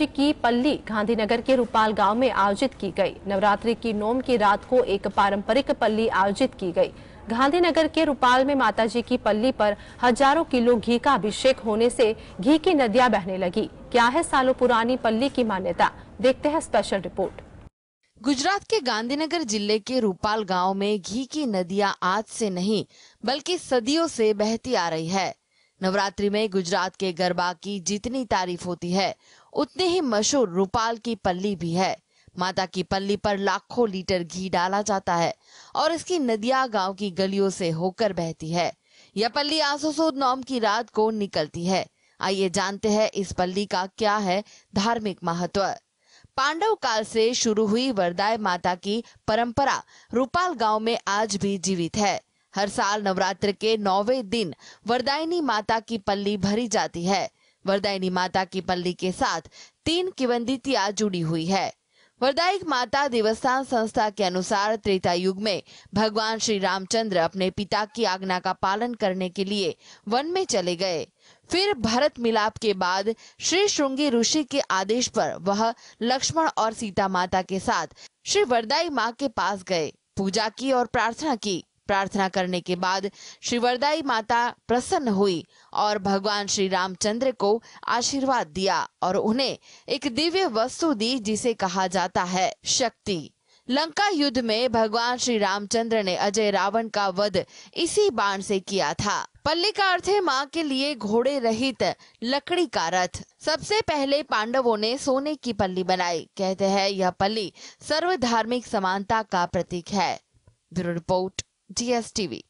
राज्य की पल्ली गांधीनगर के रूपाल गांव में आयोजित की गई नवरात्रि की नोम की रात को एक पारंपरिक पल्ली आयोजित की गई गांधीनगर के रूपाल में माताजी की पल्ली पर हजारों किलो घी का अभिषेक होने से घी की नदियां बहने लगी क्या है सालों पुरानी पल्ली की मान्यता देखते हैं स्पेशल रिपोर्ट गुजरात के गांधीनगर जिले के रूपाल गांव में घी की नदियां आज से नहीं बल्कि सदियों से बहती आ रही है नवरात्रि में गुजरात के गरबा की जितनी तारीफ होती है उतने ही मशहूर रूपाल की पल्ली भी है माता की पल्ली पर लाखों लीटर घी डाला जाता है और इसकी नदिया गांव की गलियों से होकर बहती है यह पल्ली आसोसोद नौम की रात को निकलती है आइए जानते हैं इस पल्ली का क्या है धार्मिक महत्व पांडव काल से शुरू हुई वरदाय माता की परंपरा रूपाल गांव में आज भी जीवित है हर साल नवरात्र के नौवे दिन वरदायनी माता की पल्ली भरी जाती है वरदायनी माता की पल्ली के साथ तीन किवंदितिया जुड़ी हुई है वरदायिक माता देवस्थान संस्था के अनुसार त्रेता युग में भगवान श्री रामचंद्र अपने पिता की आज्ञा का पालन करने के लिए वन में चले गए फिर भरत मिलाप के बाद श्री श्रृंगी ऋषि के आदेश पर वह लक्ष्मण और सीता माता के साथ श्री वरदाई माँ के पास गए पूजा की और प्रार्थना की प्रार्थना करने के बाद श्री वरदाई माता प्रसन्न हुई और भगवान श्री रामचंद्र को आशीर्वाद दिया और उन्हें एक दिव्य वस्तु दी जिसे कहा जाता है शक्ति लंका युद्ध में भगवान श्री रामचंद्र ने अजय रावण का वध इसी बाण से किया था पल्ली का अर्थ है माँ के लिए घोड़े रहित लकड़ी का रथ सबसे पहले पांडवों ने सोने की पल्ली बनाई कहते हैं यह पल्ली सर्व धार्मिक समानता का प्रतीक है ब्यूरो रिपोर्ट DSTV